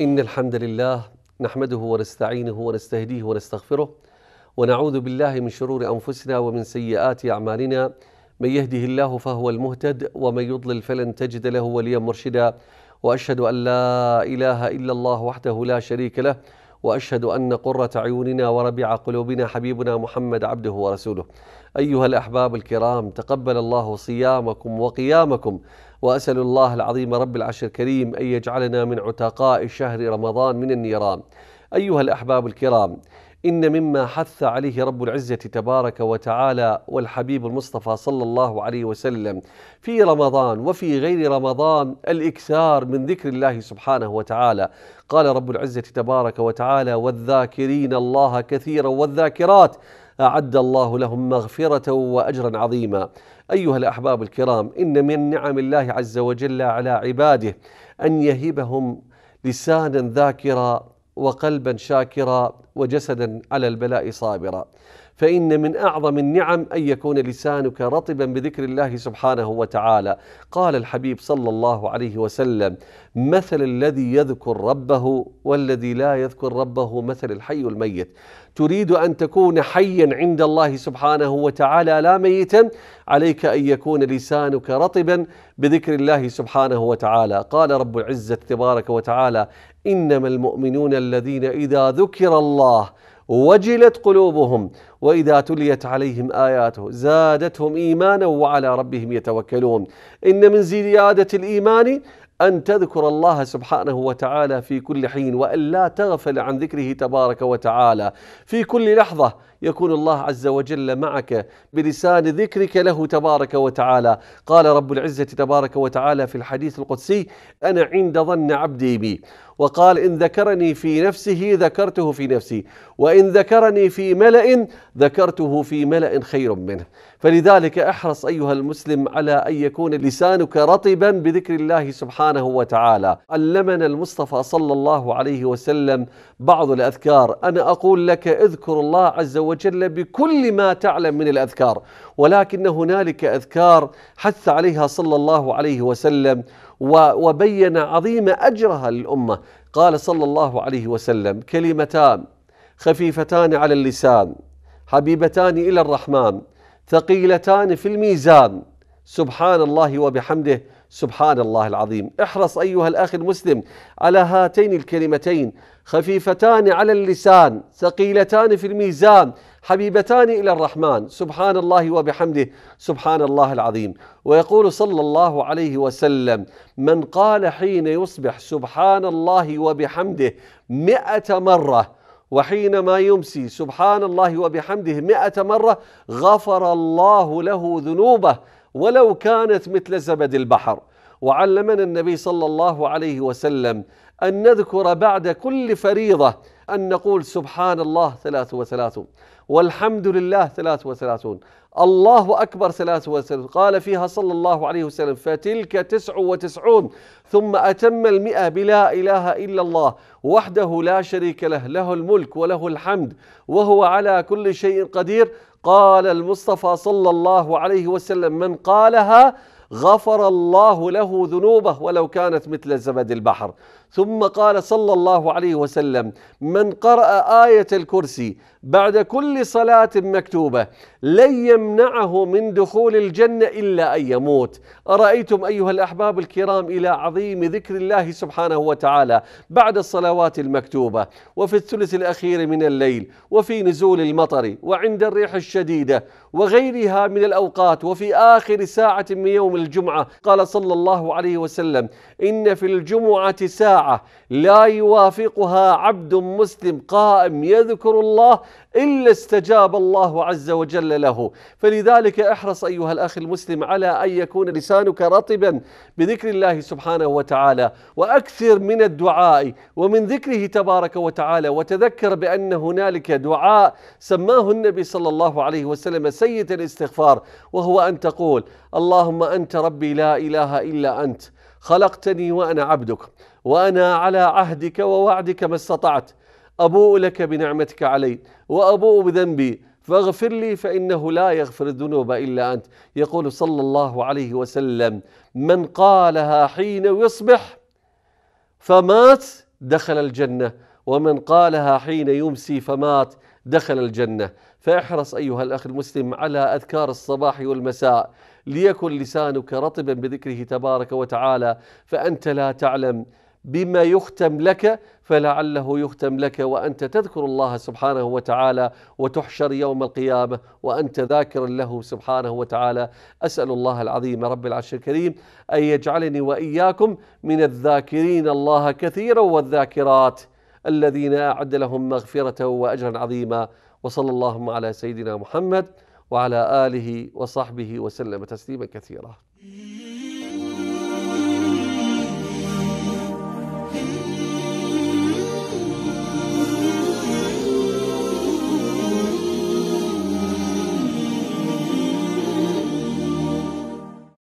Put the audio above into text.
إن الحمد لله نحمده ونستعينه ونستهديه ونستغفره ونعوذ بالله من شرور أنفسنا ومن سيئات أعمالنا من يهده الله فهو المهتد ومن يضلل فلن تجد له وليا مرشدا وأشهد أن لا إله إلا الله وحده لا شريك له وأشهد أن قرة عيوننا وربيع قلوبنا حبيبنا محمد عبده ورسوله أيها الأحباب الكرام تقبل الله صيامكم وقيامكم وأسأل الله العظيم رب العرش الكريم أن يجعلنا من عتقاء شهر رمضان من النيران أيها الأحباب الكرام إن مما حث عليه رب العزة تبارك وتعالى والحبيب المصطفى صلى الله عليه وسلم في رمضان وفي غير رمضان الإكثار من ذكر الله سبحانه وتعالى قال رب العزة تبارك وتعالى والذاكرين الله كثيرا والذاكرات أعد الله لهم مغفرة وأجرا عظيما أيها الأحباب الكرام إن من نعم الله عز وجل على عباده أن يهبهم لسانا ذاكرا وقلبا شاكرا وجسدا على البلاء صابرا فإن من أعظم النعم أن يكون لسانك رطبا بذكر الله سبحانه وتعالى قال الحبيب صلى الله عليه وسلم مثل الذي يذكر ربه والذي لا يذكر ربه مثل الحي الميت تريد ان تكون حيا عند الله سبحانه وتعالى لا ميتا عليك ان يكون لسانك رطبا بذكر الله سبحانه وتعالى قال رب العزه تبارك وتعالى انما المؤمنون الذين اذا ذكر الله وجلت قلوبهم واذا تليت عليهم اياته زادتهم ايمانا وعلى ربهم يتوكلون ان من زياده الايمان أن تذكر الله سبحانه وتعالى في كل حين وأن لا تغفل عن ذكره تبارك وتعالى في كل لحظة يكون الله عز وجل معك بلسان ذكرك له تبارك وتعالى قال رب العزة تبارك وتعالى في الحديث القدسي أنا عند ظن عبدي بي وقال إن ذكرني في نفسه ذكرته في نفسي وإن ذكرني في ملأ ذكرته في ملأ خير منه فلذلك احرص أيها المسلم على أن يكون لسانك رطبا بذكر الله سبحانه وتعالى علمنا المصطفى صلى الله عليه وسلم بعض الأذكار أنا أقول لك اذكر الله عز وجل وجل بكل ما تعلم من الاذكار ولكن هنالك اذكار حث عليها صلى الله عليه وسلم وبين عظيم اجرها للامه قال صلى الله عليه وسلم كلمتان خفيفتان على اللسان حبيبتان الى الرحمن ثقيلتان في الميزان سبحان الله وبحمده سبحان الله العظيم احرص ايها الاخ المسلم على هاتين الكلمتين خفيفتان على اللسان ثقيلتان في الميزان حبيبتان الى الرحمن سبحان الله وبحمده سبحان الله العظيم ويقول صلى الله عليه وسلم من قال حين يصبح سبحان الله وبحمده مئة مره وحينما يمسي سبحان الله وبحمده مئة مرة غفر الله له ذنوبه ولو كانت مثل زبد البحر وعلمنا النبي صلى الله عليه وسلم أن نذكر بعد كل فريضة أن نقول سبحان الله ثلاث وثلاثون والحمد لله ثلاث وثلاثون الله أكبر ثلاث وثلاثون قال فيها صلى الله عليه وسلم فتلك تسع وتسعون ثم أتم المئة بلا إله إلا الله وحده لا شريك له له الملك وله الحمد وهو على كل شيء قدير قال المصطفى صلى الله عليه وسلم من قالها غفر الله له ذنوبه ولو كانت مثل زبد البحر ثم قال صلى الله عليه وسلم من قرأ آية الكرسي بعد كل صلاة مكتوبة لن يمنعه من دخول الجنة إلا أن يموت أرأيتم أيها الأحباب الكرام إلى عظيم ذكر الله سبحانه وتعالى بعد الصلوات المكتوبة وفي الثلث الأخير من الليل وفي نزول المطر وعند الريح الشديدة وغيرها من الأوقات وفي آخر ساعة من يوم الجمعة قال صلى الله عليه وسلم إن في الجمعة ساعة لا يوافقها عبد مسلم قائم يذكر الله الا استجاب الله عز وجل له، فلذلك احرص ايها الاخ المسلم على ان يكون لسانك رطبا بذكر الله سبحانه وتعالى، واكثر من الدعاء ومن ذكره تبارك وتعالى، وتذكر بان هنالك دعاء سماه النبي صلى الله عليه وسلم سيد الاستغفار، وهو ان تقول: اللهم انت ربي لا اله الا انت. خلقتني وانا عبدك وانا على عهدك ووعدك ما استطعت ابوء لك بنعمتك علي وابوء بذنبي فاغفر لي فانه لا يغفر الذنوب الا انت يقول صلى الله عليه وسلم من قالها حين يصبح فمات دخل الجنه ومن قالها حين يمسي فمات دخل الجنه فاحرص ايها الاخ المسلم على اذكار الصباح والمساء ليكن لسانك رطبا بذكره تبارك وتعالى فأنت لا تعلم بما يختم لك فلعله يختم لك وانت تذكر الله سبحانه وتعالى وتحشر يوم القيامه وانت ذاكرا له سبحانه وتعالى اسال الله العظيم رب العرش الكريم ان يجعلني واياكم من الذاكرين الله كثيرا والذاكرات الذين اعد لهم مغفره واجرا عظيما وصلى اللهم على سيدنا محمد وعلى آله وصحبه وسلم تسليما كثيرا